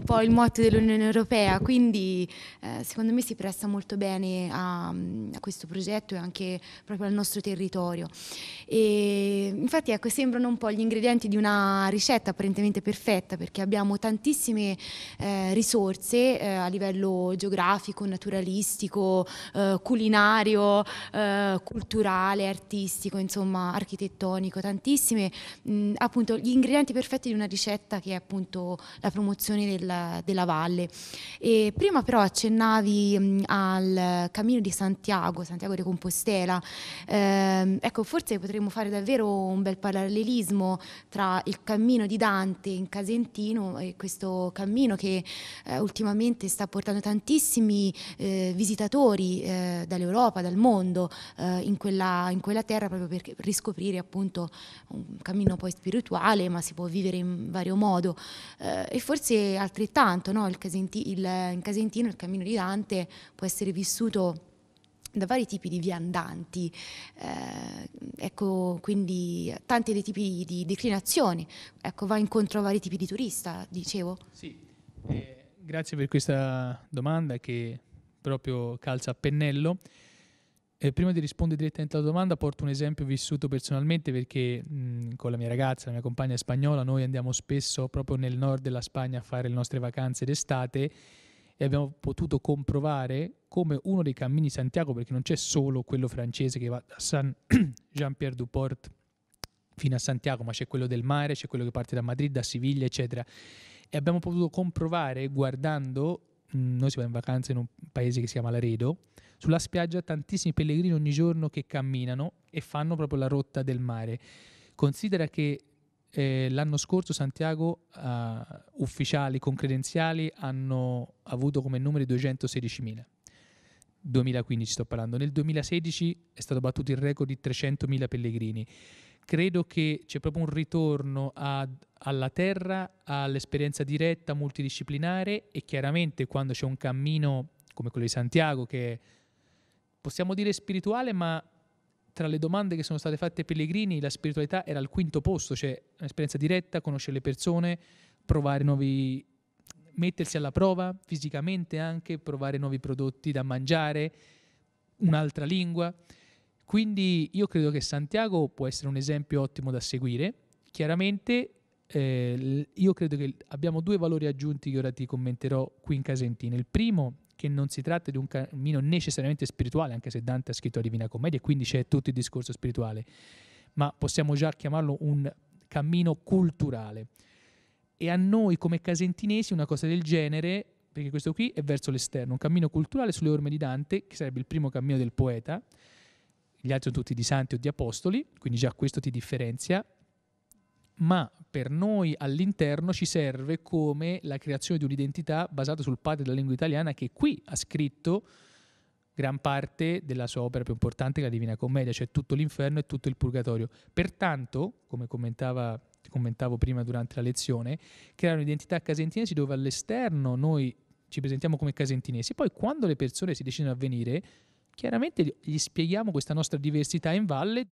un po' il motto dell'Unione Europea, quindi eh, secondo me si presta molto bene a, a, questo progetto e anche proprio al nostro territorio. E, infatti ecco, sembrano un po' gli ingredienti di una ricetta apparentemente perfetta perché abbiamo tantissime eh, risorse eh, a livello geografico, naturalistico, eh, culinario, eh, culturale, artistico, insomma architettonico, tantissime mh, mm, appunto gli ingredienti perfetti di una ricetta che è appunto la promozione del del, della valle. E prima però accennavi mh, mm, al Cammino di Santiago, Santiago de Compostela. Eh, ecco, forse potremmo fare davvero un bel parallelismo tra il cammino di Dante in Casentino e questo cammino che eh, ultimamente sta portando tantissimi eh, visitatori eh, dall'Europa, dal mondo, eh, in quella, in, quella, terra proprio per riscoprire appunto un cammino poi spirituale, ma si può vivere in vario modo. Eh, e forse altri altrettanto, no? il, Casenti, il, in Casentino il cammino di Dante può essere vissuto da vari tipi di viandanti, eh, ecco, quindi tanti dei tipi di declinazioni, ecco, va incontro a vari tipi di turista, dicevo. Sì, eh, grazie per questa domanda che proprio calza a pennello. Eh, prima di rispondere direttamente alla domanda, porto un esempio vissuto personalmente perché mh, mm, con la mia ragazza, la mia compagna spagnola, noi andiamo spesso proprio nel nord della Spagna a fare le nostre vacanze d'estate e abbiamo potuto comprovare come uno dei cammini Santiago, perché non c'è solo quello francese che va da San Jean-Pierre du Port fino a Santiago, ma c'è quello del mare, c'è quello che parte da Madrid, da Siviglia, eccetera. E abbiamo potuto comprovare guardando Mm, noi siamo in vacanza in un paese che si chiama Laredo, sulla spiaggia tantissimi pellegrini ogni giorno che camminano e fanno proprio la rotta del mare. Considera che eh, l'anno scorso Santiago eh, ufficiali con credenziali hanno avuto come numero 216.000. 2015 sto parlando, nel 2016 è stato battuto il record di 300.000 pellegrini credo che c'è proprio un ritorno a, alla terra, all'esperienza diretta, multidisciplinare e chiaramente quando c'è un cammino come quello di Santiago che è, possiamo dire spirituale, ma tra le domande che sono state fatte ai pellegrini la spiritualità era al quinto posto, cioè un'esperienza diretta, conoscere le persone, provare nuovi mettersi alla prova fisicamente anche, provare nuovi prodotti da mangiare, un'altra lingua. Quindi io credo che Santiago può essere un esempio ottimo da seguire. Chiaramente eh, io credo che abbiamo due valori aggiunti che ora ti commenterò qui in Casentino. Il primo che non si tratta di un cammino necessariamente spirituale, anche se Dante ha scritto la Divina Commedia e quindi c'è tutto il discorso spirituale, ma possiamo già chiamarlo un cammino culturale. E a noi come casentinesi una cosa del genere, perché questo qui è verso l'esterno, un cammino culturale sulle orme di Dante, che sarebbe il primo cammino del poeta, gli altri sono tutti di santi o di apostoli, quindi già questo ti differenzia, ma per noi all'interno ci serve come la creazione di un'identità basata sul padre della lingua italiana che qui ha scritto gran parte della sua opera più importante la Divina Commedia, cioè tutto l'inferno e tutto il purgatorio. Pertanto, come commentavo prima durante la lezione, creare un'identità casentinesi dove all'esterno noi ci presentiamo come casentinesi, poi quando le persone si decidono a venire, Chiaramente gli spieghiamo questa nostra diversità in valle